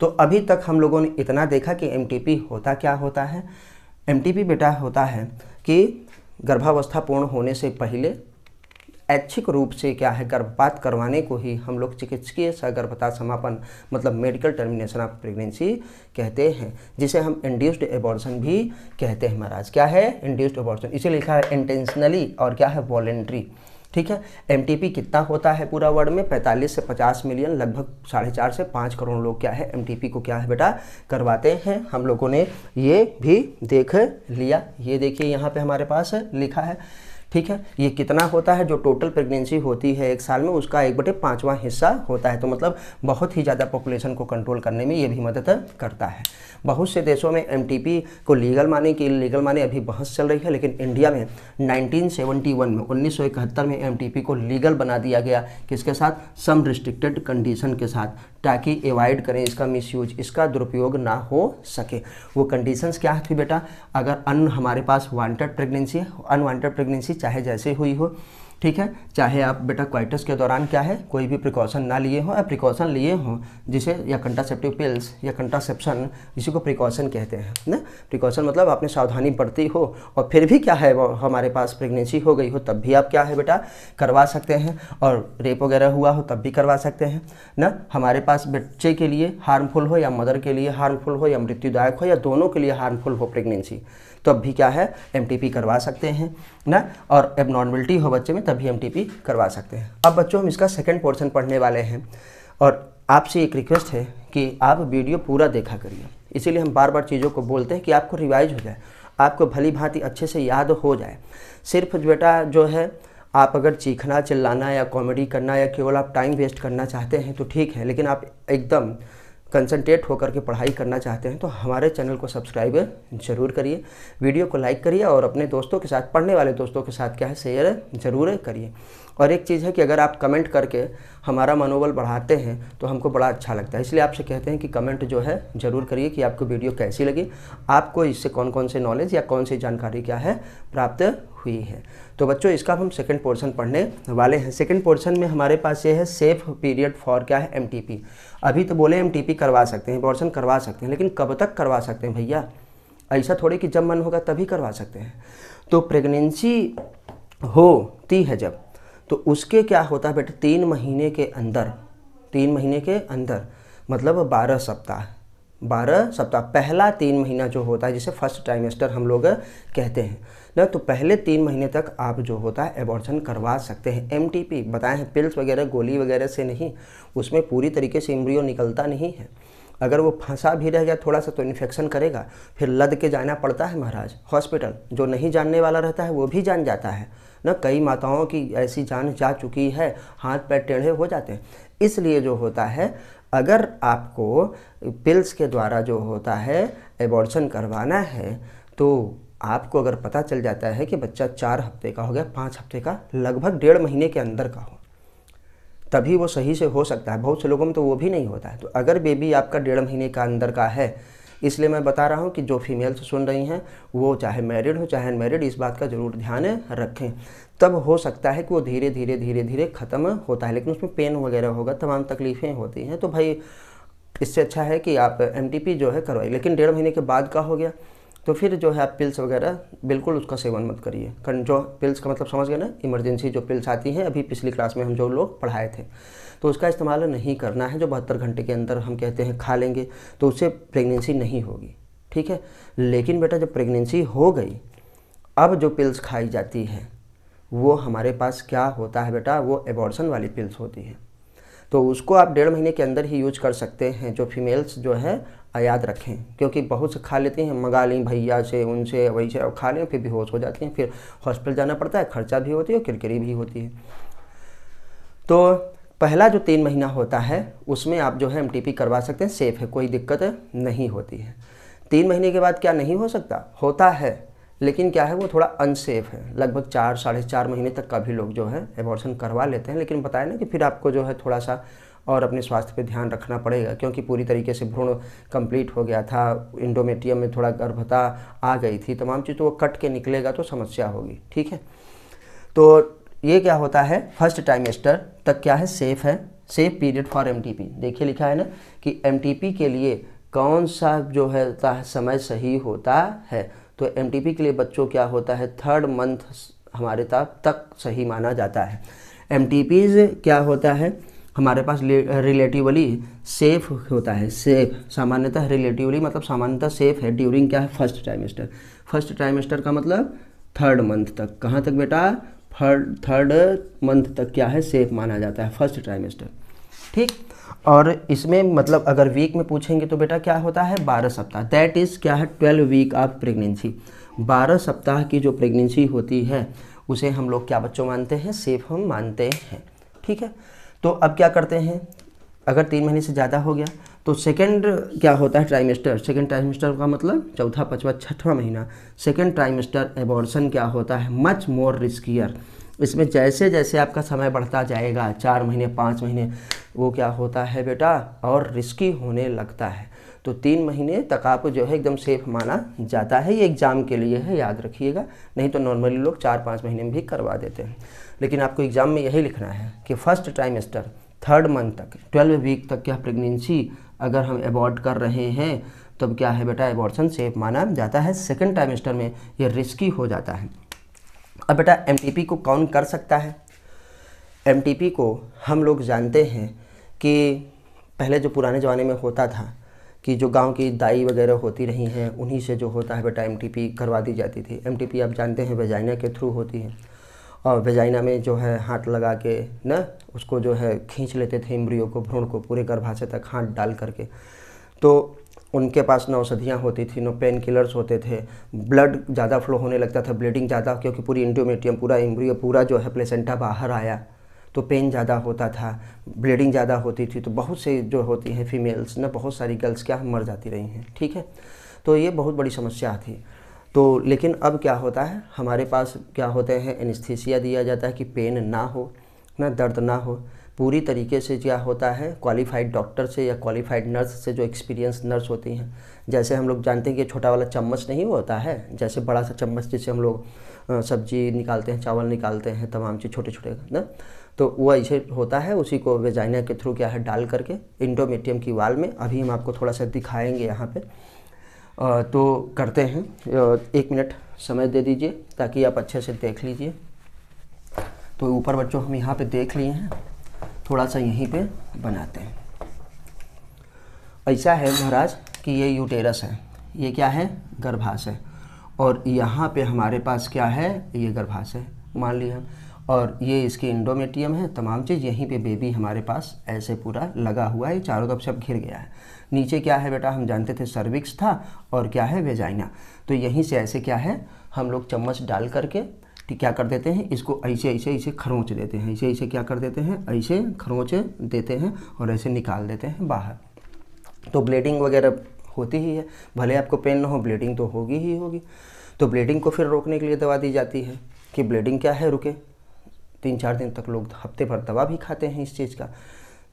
तो अभी तक हम लोगों ने इतना देखा कि एम होता क्या होता है एम बेटा होता है कि गर्भावस्था पूर्ण होने से पहले ऐच्छिक रूप से क्या है गर्भपात करवाने को ही हम लोग चिकित्सकीय सगर्भता समापन मतलब मेडिकल टर्मिनेशन ऑफ प्रेगनेंसी कहते हैं जिसे हम इंड्यूस्ड एबॉर्शन भी कहते हैं महाराज क्या है इंड्यूस्ड एबॉर्शन इसे लिखा है इंटेंशनली और क्या है वॉलेंट्री ठीक है एम कितना होता है पूरा वर्ल्ड में 45 से 50 मिलियन लगभग साढ़े चार से पाँच करोड़ लोग क्या है एम को क्या है बेटा करवाते हैं हम लोगों ने ये भी देख लिया ये देखिए यहाँ पे हमारे पास लिखा है ठीक है ये कितना होता है जो टोटल प्रेगनेंसी होती है एक साल में उसका एक बटे पाँचवा हिस्सा होता है तो मतलब बहुत ही ज़्यादा पॉपुलेशन को कंट्रोल करने में ये भी मदद करता है बहुत से देशों में एम को लीगल माने की लीगल माने अभी बहस चल रही है लेकिन इंडिया में नाइनटीन में उन्नीस में एम को लीगल बना दिया गया किसके साथ सम रिस्ट्रिक्टेड कंडीशन के साथ ताकि एवॉइड करें इसका मिसयूज इसका दुरुपयोग ना हो सके वो कंडीशंस क्या थी तो बेटा अगर अन हमारे पास वांटेड प्रेगनेंसी है अनवांटेड प्रेगनेंसी चाहे जैसे हुई हो ठीक है चाहे आप बेटा क्वाइटस के दौरान क्या है कोई भी प्रिकॉशन ना लिए हो या प्रिकॉशन लिए हों जिसे या कंट्रासेप्टिव पिल्स या कंट्रासेप्शन इसी को प्रिकॉशन कहते हैं ना प्रिकॉशन मतलब आपने सावधानी बरती हो और फिर भी क्या है हमारे पास प्रेगनेंसी हो गई हो तब भी आप क्या है बेटा करवा सकते हैं और रेप वगैरह हुआ हो तब भी करवा सकते हैं न हमारे पास बच्चे के लिए हार्मफुल हो या मदर के लिए हार्मफुल हो या मृत्युदायक हो या दोनों के लिए हार्मफुल हो प्रेगनेंसी तब तो भी क्या है एम करवा सकते हैं ना और अब नॉर्मलिटी हो बच्चे में तभी एम करवा सकते हैं अब बच्चों हम इसका सेकेंड पोर्सन पढ़ने वाले हैं और आपसे एक रिक्वेस्ट है कि आप वीडियो पूरा देखा करिए इसीलिए हम बार बार चीज़ों को बोलते हैं कि आपको रिवाइज हो जाए आपको भली भांति अच्छे से याद हो जाए सिर्फ बेटा जो है आप अगर चीखना चिल्लाना या कॉमेडी करना या केवल आप टाइम वेस्ट करना चाहते हैं तो ठीक है लेकिन आप एकदम कंसंट्रेट होकर के पढ़ाई करना चाहते हैं तो हमारे चैनल को सब्सक्राइब जरूर करिए वीडियो को लाइक करिए और अपने दोस्तों के साथ पढ़ने वाले दोस्तों के साथ क्या है शेयर ज़रूर करिए और एक चीज़ है कि अगर आप कमेंट करके हमारा मनोबल बढ़ाते हैं तो हमको बड़ा अच्छा लगता है इसलिए आपसे कहते हैं कि कमेंट जो है ज़रूर करिए कि आपको वीडियो कैसी लगी आपको इससे कौन कौन से नॉलेज या कौन सी जानकारी क्या है प्राप्त हुई है तो बच्चों इसका हम सेकेंड पोर्सन पढ़ने वाले हैं सेकेंड पोर्सन में हमारे पास ये है सेफ पीरियड फॉर क्या है एम अभी तो बोले एम करवा सकते हैं पोर्सन करवा सकते हैं लेकिन कब तक करवा सकते हैं भैया ऐसा थोड़ी कि जब मन होगा तभी करवा सकते हैं तो प्रेगनेंसी होती है जब तो उसके क्या होता है बेटा तीन महीने के अंदर तीन महीने के अंदर मतलब बारह सप्ताह बारह सप्ताह पहला तीन महीना जो होता है जिसे फर्स्ट ट्राइमेस्टर हम लोग कहते हैं ना तो पहले तीन महीने तक आप जो होता है एबॉर्शन करवा सकते हैं एम टी बताएं हैं पिल्स वगैरह गोली वगैरह से नहीं उसमें पूरी तरीके से इम्रियो निकलता नहीं है अगर वो फंसा भी रह गया थोड़ा सा तो इन्फेक्शन करेगा फिर लद के जाना पड़ता है महाराज हॉस्पिटल जो नहीं जानने वाला रहता है वो भी जान जाता है न कई माताओं की ऐसी जान जा चुकी है हाथ पैर टेढ़े हो जाते हैं इसलिए जो होता है अगर आपको पिल्स के द्वारा जो होता है एबॉर्शन करवाना है तो आपको अगर पता चल जाता है कि बच्चा चार हफ्ते का हो गया पाँच हफ्ते का लगभग डेढ़ महीने के अंदर का हो तभी वो सही से हो सकता है बहुत से लोगों में तो वो भी नहीं होता है तो अगर बेबी आपका डेढ़ महीने का अंदर का है इसलिए मैं बता रहा हूँ कि जो फीमेल्स सुन रही हैं वो चाहे मैरिड हो चाहे अनमेरिड इस बात का ज़रूर ध्यान रखें तब हो सकता है कि वो धीरे धीरे धीरे धीरे ख़त्म होता है लेकिन उसमें पेन वगैरह होगा तमाम तकलीफ़ें होती हैं तो भाई इससे अच्छा है कि आप एम जो है करवाइए लेकिन डेढ़ महीने के बाद का हो गया तो फिर जो है आप पिल्स वगैरह बिल्कुल उसका सेवन मत करिए कारण जो पिल्स का मतलब समझ गए ना इमरजेंसी जो पिल्स आती हैं अभी पिछली क्लास में हम जो लोग पढ़ाए थे तो उसका इस्तेमाल नहीं करना है जो बहत्तर घंटे के अंदर हम कहते हैं खा लेंगे तो उससे प्रेगनेंसी नहीं होगी ठीक है लेकिन बेटा जब प्रेगनेंसी हो गई अब जो पिल्स खाई जाती हैं वो हमारे पास क्या होता है बेटा वो एबॉर्सन वाली पिल्स होती है तो उसको आप डेढ़ महीने के अंदर ही यूज कर सकते हैं जो फीमेल्स जो है याद रखें क्योंकि बहुत से खा लेते हैं मंगा लें भैया से उनसे वही से और खा लें फिर बेहोश हो जाते हैं फिर हॉस्पिटल जाना पड़ता है खर्चा भी होती है और किरकिरी भी होती है तो पहला जो तीन महीना होता है उसमें आप जो है एम करवा सकते हैं सेफ़ है कोई दिक्कत नहीं होती है तीन महीने के बाद क्या नहीं हो सकता होता है लेकिन क्या है वो थोड़ा अनसेफ है लगभग चार साढ़े चार महीने तक का भी लोग जो है एबॉर्शन करवा लेते हैं लेकिन बताया ना कि फिर आपको जो है थोड़ा सा और अपने स्वास्थ्य पे ध्यान रखना पड़ेगा क्योंकि पूरी तरीके से भ्रूण कंप्लीट हो गया था इंडोमेटियम में थोड़ा गर्भता आ गई थी तमाम चीज़ तो वो कट के निकलेगा तो समस्या होगी ठीक है तो ये क्या होता है फर्स्ट टाइमेस्टर तक क्या है सेफ है सेफ पीरियड फॉर एम देखिए लिखा है ना कि एम के लिए कौन सा जो है समय सही होता है तो एम के लिए बच्चों क्या होता है थर्ड मंथ हमारे तक तक सही माना जाता है एम क्या होता है हमारे पास रिलेटिवली सेफ होता है सेफ सामान्यतः रिलेटिवली मतलब सामान्यतः सेफ है ड्यूरिंग क्या है फर्स्ट ट्राइमेस्टर फर्स्ट ट्राइमेस्टर का मतलब थर्ड मंथ तक कहाँ तक बेटा थर्ड थर्ड मंथ तक क्या है सेफ माना जाता है फर्स्ट ट्राइमेस्टर ठीक और इसमें मतलब अगर वीक में पूछेंगे तो बेटा क्या होता है बारह सप्ताह दैट इज़ क्या है ट्वेल्व वीक ऑफ प्रेगनेंसी बारह सप्ताह की जो प्रेगनेंसी होती है उसे हम लोग क्या बच्चों मानते हैं सेफ हम मानते हैं ठीक है तो अब क्या करते हैं अगर तीन महीने से ज़्यादा हो गया तो सेकेंड क्या होता है ट्राइमेस्टर सेकेंड ट्राइमेस्टर का मतलब चौथा पचवा छठवां महीना सेकेंड ट्राइमेस्टर एबॉर्सन क्या होता है मच मोर रिस्कियर इसमें जैसे जैसे आपका समय बढ़ता जाएगा चार महीने पाँच महीने वो क्या होता है बेटा और रिस्की होने लगता है तो तीन महीने तक आपको जो है एकदम सेफ माना जाता है ये एग्ज़ाम के लिए है याद रखिएगा नहीं तो नॉर्मली लोग चार पाँच महीने में भी करवा देते हैं लेकिन आपको एग्ज़ाम में यही लिखना है कि फर्स्ट ट्राइमेस्टर थर्ड मंथ तक ट्वेल्व वीक तक क्या प्रेगनेंसी अगर हम अबॉर्ड कर रहे हैं तब तो क्या है बेटा एबॉर्सन सेफ माना जाता है सेकेंड ट्राइमेस्टर में ये रिस्की हो जाता है अब बेटा एम को कौन कर सकता है एम को हम लोग जानते हैं कि पहले जो पुराने ज़माने में होता था कि जो गांव की दाई वगैरह होती रही हैं उन्हीं से जो होता है बेटा एम करवा दी जाती थी एम आप जानते हैं वेजाइना के थ्रू होती है और वेजाइना में जो है हाथ लगा के न उसको जो है खींच लेते थे इम्रियो को भ्रूण को पूरे गर्भाशय तक हाथ डाल करके तो उनके पास न औषधियाँ होती थी न पेन किलर्स होते थे ब्लड ज़्यादा फ्लो होने लगता था ब्लीडिंग ज़्यादा क्योंकि पूरी इंटोमेटियम पूरा इम्रियो पूरा जो है प्लेसेंटा बाहर आया तो पेन ज़्यादा होता था ब्लीडिंग ज़्यादा होती थी तो बहुत से जो होती हैं फीमेल्स ना बहुत सारी गर्ल्स क्या मर जाती रही हैं ठीक है तो ये बहुत बड़ी समस्या थी तो लेकिन अब क्या होता है हमारे पास क्या होते हैं एनिस्थीसिया दिया जाता है कि पेन ना हो ना दर्द ना हो पूरी तरीके से क्या होता है क्वालिफाइड डॉक्टर से या क्वालिफाइड नर्स से जो एक्सपीरियंस नर्स होती हैं जैसे हम लोग जानते हैं कि छोटा वाला चम्मच नहीं होता है जैसे बड़ा सा चम्मच जिससे हम लोग सब्जी निकालते हैं चावल निकालते हैं तमाम चीज़ छोटे छोटे ना तो वह ऐसे होता है उसी को वेजाइना के थ्रू क्या है डाल करके इंडोमेटियम की वाल में अभी हम आपको थोड़ा सा दिखाएंगे यहाँ पर तो करते हैं एक मिनट समय दे दीजिए ताकि आप अच्छे से देख लीजिए तो ऊपर बच्चों हम यहाँ पे देख लिए हैं थोड़ा सा यहीं पे बनाते हैं ऐसा है महाराज कि ये यूटेरस है ये क्या है गर्भाशय और यहाँ पे हमारे पास क्या है ये गर्भाशय मान लिया और ये इसकी इंडोमेटियम है तमाम चीज़ यहीं पे बेबी हमारे पास ऐसे पूरा लगा हुआ है चारों तरफ से अब घिर गया है नीचे क्या है बेटा हम जानते थे सर्विक्स था और क्या है वेजाइना तो यहीं से ऐसे क्या है हम लोग चम्मच डाल करके ठीक क्या कर देते हैं इसको ऐसे ऐसे ऐसे खरोंच देते हैं ऐसे ऐसे क्या कर देते हैं ऐसे खरोंच देते हैं और ऐसे निकाल देते हैं बाहर तो ब्लीडिंग वगैरह होती ही है भले आपको पेन ना हो ब्लीडिंग तो होगी ही होगी तो ब्लीडिंग को फिर रोकने के लिए दवा दी जाती है कि ब्लीडिंग क्या है रुके तीन चार दिन तक लोग हफ्ते भर दवा भी खाते हैं इस चीज़ का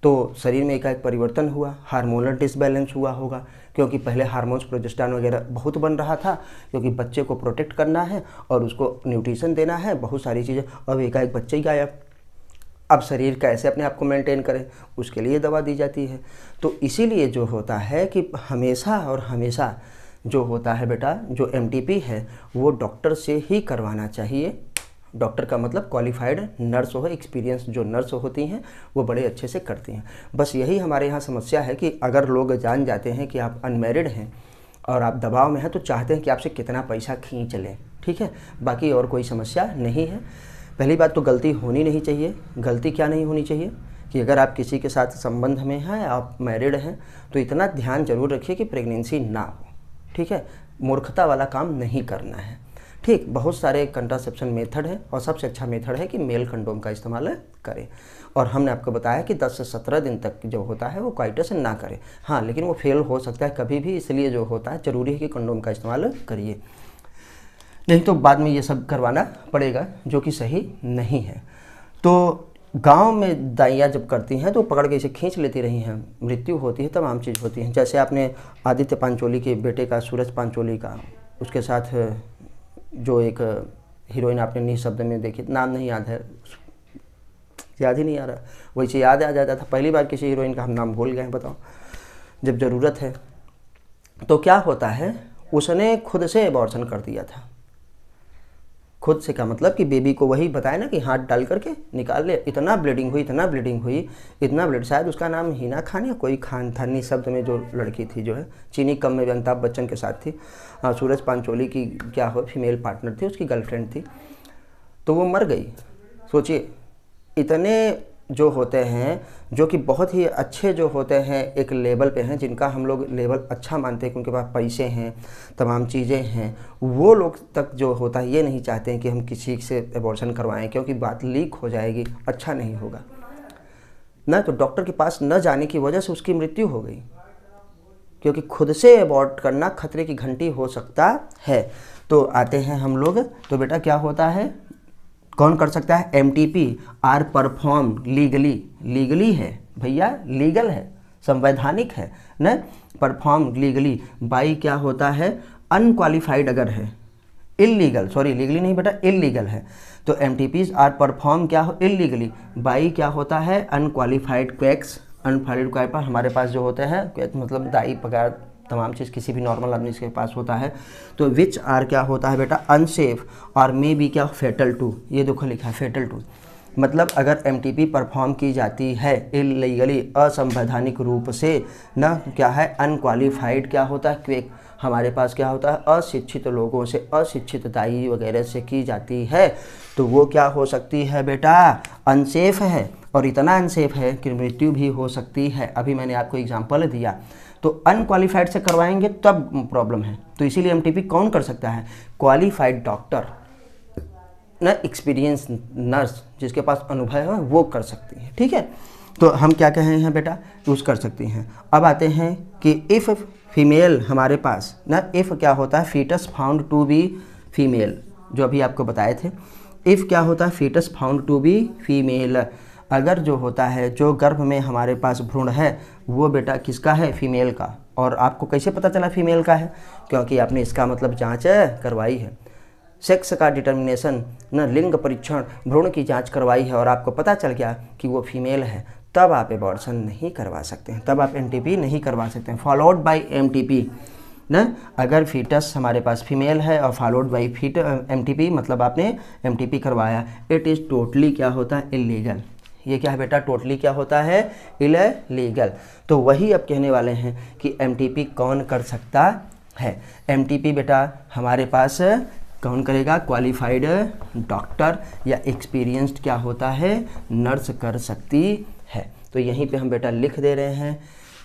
तो शरीर में एकाएक परिवर्तन हुआ हार्मोनल डिसबैलेंस हुआ होगा क्योंकि पहले हार्मोन्स प्रोजेस्टान वगैरह बहुत बन रहा था क्योंकि बच्चे को प्रोटेक्ट करना है और उसको न्यूट्रिशन देना है बहुत सारी चीज़ें अब एकाएक बच्चे ही गायब अब शरीर कैसे अपने आप को मेंटेन करें उसके लिए दवा दी जाती है तो इसीलिए जो होता है कि हमेशा और हमेशा जो होता है बेटा जो एम है वो डॉक्टर से ही करवाना चाहिए डॉक्टर का मतलब क्वालिफाइड नर्स हो एक्सपीरियंस जो नर्स होती हैं वो बड़े अच्छे से करती हैं बस यही हमारे यहाँ समस्या है कि अगर लोग जान जाते हैं कि आप अनमेरिड हैं और आप दबाव में हैं तो चाहते हैं कि आपसे कितना पैसा खींच लें ठीक है बाकी और कोई समस्या नहीं है पहली बात तो गलती होनी नहीं चाहिए गलती क्या नहीं होनी चाहिए कि अगर आप किसी के साथ संबंध में हैं आप मैरिड हैं तो इतना ध्यान जरूर रखिए कि प्रेगनेंसी ना हो ठीक है मूर्खता वाला काम नहीं करना है ठीक बहुत सारे कंट्रासेप्शन मेथड है और सबसे अच्छा मेथड है कि मेल कंडोम का इस्तेमाल करें और हमने आपको बताया कि 10 से 17 दिन तक जो होता है वो क्वाइटेशन ना करें हाँ लेकिन वो फेल हो सकता है कभी भी इसलिए जो होता है ज़रूरी है कि कंडोम का इस्तेमाल करिए नहीं तो बाद में ये सब करवाना पड़ेगा जो कि सही नहीं है तो गांव में दाइयाँ जब करती हैं तो पकड़ के इसे खींच लेती रही हैं मृत्यु होती है तमाम चीज़ होती हैं जैसे आपने आदित्य पांचोली के बेटे का सूरज पांचोली का उसके साथ जो एक हीरोइन आपने शब्द में देखी नाम नहीं याद है याद ही नहीं आ रहा वैसे याद आ जाता था पहली बार किसी हीरोइन का हम नाम भूल गए बताओ जब ज़रूरत है तो क्या होता है उसने खुद से एबॉर्शन कर दिया था खुद से क्या मतलब कि बेबी को वही बताया ना कि हाथ डाल करके निकाल ले इतना ब्लीडिंग हुई इतना ब्लीडिंग हुई इतना ब्लीड शायद उसका नाम हीना खान या कोई खान थानी शब्द में जो लड़की थी जो है चीनी कम में अमिताभ बच्चन के साथ थी आ, सूरज पांचोली की क्या हो फीमेल पार्टनर थी उसकी गर्लफ्रेंड थी तो वो मर गई सोचिए इतने जो होते हैं जो कि बहुत ही अच्छे जो होते हैं एक लेवल पे हैं जिनका हम लोग लेवल अच्छा मानते हैं कि उनके पास पैसे हैं तमाम चीज़ें हैं वो लोग तक जो होता है ये नहीं चाहते हैं कि हम किसी से एबॉर्शन करवाएं क्योंकि बात लीक हो जाएगी अच्छा नहीं होगा ना तो डॉक्टर के पास न जाने की वजह से उसकी मृत्यु हो गई क्योंकि खुद से एबॉर्ट करना खतरे की घंटी हो सकता है तो आते हैं हम लोग तो बेटा क्या होता है कौन कर सकता है M T P are perform legally legally है भैया लीगल है संवैधानिक है न परफॉर्म लीगली बाई क्या होता है अनक्वालिफाइड अगर है इलीगल सॉरी लीगली नहीं बेटा इलीगल है तो M T Ps are perform क्या हो इलीगली बाई क्या होता है अनक्वालिफाइड क्वेक्स अनक्वालिफाइड क्वेपर हमारे पास जो होते हैं क्वैक्स मतलब दाई पगार तमाम चीज़ किसी भी नॉर्मल आदमी के पास होता है तो विच आर क्या होता है बेटा अनसेफ और मे बी क्या फेटल टू ये देखो लिखा है फेटल टू मतलब अगर एम परफॉर्म की जाती है इलीगली असंवैधानिक रूप से न क्या है अनक्वालिफाइड क्या होता है क्विक हमारे पास क्या होता है अशिक्षित लोगों से अशिक्षित दाई वगैरह से की जाती है तो वो क्या हो सकती है बेटा अनसेफ है और इतना अनसेफ है कि मृत्यु भी हो सकती है अभी मैंने आपको एग्जाम्पल दिया तो अनक्वालिफाइड से करवाएंगे तब प्रॉब्लम है तो इसीलिए एम कौन कर सकता है क्वालिफाइड डॉक्टर न एक्सपीरियंस नर्स जिसके पास अनुभव है वो कर सकती है ठीक है तो हम क्या कह रहे हैं बेटा यूज़ कर सकती हैं अब आते हैं कि इफ़ फीमेल हमारे पास ना इफ़ क्या होता है foetus found to be female जो अभी आपको बताए थे इफ़ क्या होता है foetus found to be female अगर जो होता है जो गर्भ में हमारे पास भ्रूण है वो बेटा किसका है फीमेल का और आपको कैसे पता चला फीमेल का है क्योंकि आपने इसका मतलब जांच करवाई है सेक्स का डिटर्मिनेशन न लिंग परीक्षण भ्रूण की जांच करवाई है और आपको पता चल गया कि वो फीमेल है तब आप एबॉर्सन नहीं करवा सकते हैं तब आप एम नहीं करवा सकते हैं फॉलोड बाई एम ना अगर फीटस हमारे पास फीमेल है और फॉलोड बाई फीट एम मतलब आपने एम करवाया इट इज़ टोटली क्या होता है इलीगल ये क्या है बेटा टोटली क्या होता है लीगल तो वही अब कहने वाले हैं कि एम कौन कर सकता है एम बेटा हमारे पास कौन करेगा क्वालिफाइड डॉक्टर या एक्सपीरियंस्ड क्या होता है नर्स कर सकती है तो यहीं पे हम बेटा लिख दे रहे हैं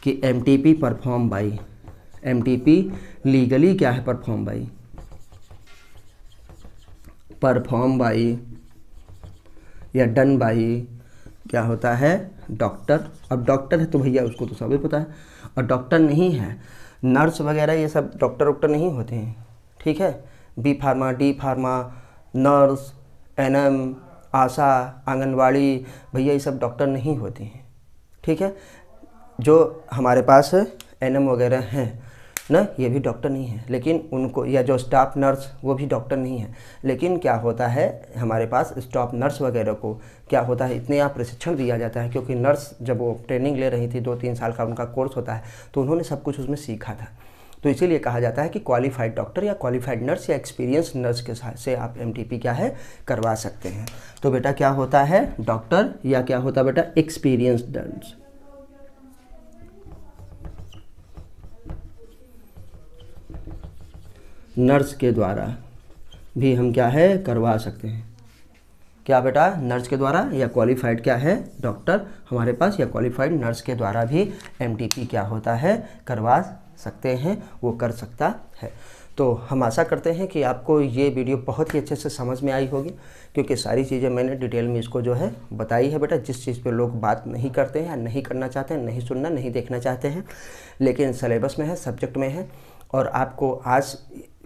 कि M T P perform by M legally क्या है परफॉर्म बाई परफॉर्म बाई या डन बाई क्या होता है डॉक्टर अब डॉक्टर है तो भैया उसको तो सभी पता है और डॉक्टर नहीं है नर्स वगैरह ये सब डॉक्टर वॉक्टर नहीं होते हैं ठीक है B pharma D pharma nurse ANM ASHA anganwadi भैया ये सब डॉक्टर नहीं होते हैं ठीक है जो हमारे पास एनएम वगैरह हैं ना ये भी डॉक्टर नहीं है लेकिन उनको या जो स्टाफ नर्स वो भी डॉक्टर नहीं है लेकिन क्या होता है हमारे पास स्टाफ नर्स वगैरह को क्या होता है इतने यहाँ प्रशिक्षण दिया जाता है क्योंकि नर्स जब वो ट्रेनिंग ले रही थी दो तीन साल का उनका कोर्स होता है तो उन्होंने सब कुछ उसमें सीखा था तो इसीलिए कहा जाता है कि क्वालिफाइड डॉक्टर या क्वालिफाइड नर्स या एक्सपीरियंस नर्स के साथ से आप एम क्या है करवा सकते हैं तो बेटा क्या होता है डॉक्टर या क्या होता है बेटा एक्सपीरियंस नर्स नर्स के द्वारा भी हम क्या है करवा सकते हैं क्या बेटा नर्स के द्वारा या क्वालिफाइड क्या है डॉक्टर हमारे पास या क्वालिफाइड नर्स के द्वारा भी एम क्या होता है करवा सकते हैं वो कर सकता है तो हम आशा करते हैं कि आपको ये वीडियो बहुत ही अच्छे से समझ में आई होगी क्योंकि सारी चीज़ें मैंने डिटेल में इसको जो है बताई है बेटा जिस चीज़ पे लोग बात नहीं करते हैं नहीं करना चाहते हैं नहीं सुनना नहीं देखना चाहते हैं लेकिन सलेबस में है सब्जेक्ट में है और आपको आज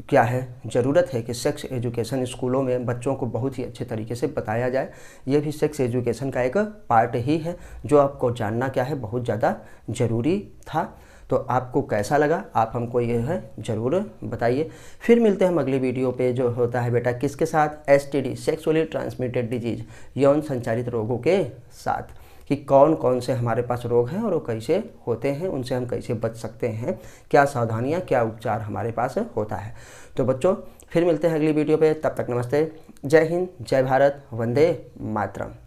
क्या है ज़रूरत है कि सेक्स एजुकेशन स्कूलों में बच्चों को बहुत ही अच्छे तरीके से बताया जाए ये भी सेक्स एजुकेशन का एक पार्ट ही है जो आपको जानना क्या है बहुत ज़्यादा ज़रूरी था तो आपको कैसा लगा आप हमको ये है ज़रूर बताइए फिर मिलते हैं हम अगली वीडियो पे जो होता है बेटा किसके साथ S D sexually transmitted disease यौन संचारित रोगों के साथ कि कौन कौन से हमारे पास रोग हैं और वो कैसे होते हैं उनसे हम कैसे बच सकते हैं क्या सावधानियाँ क्या उपचार हमारे पास होता है तो बच्चों फिर मिलते हैं अगली वीडियो पे तब तक नमस्ते जय हिंद जय भारत वंदे मातरम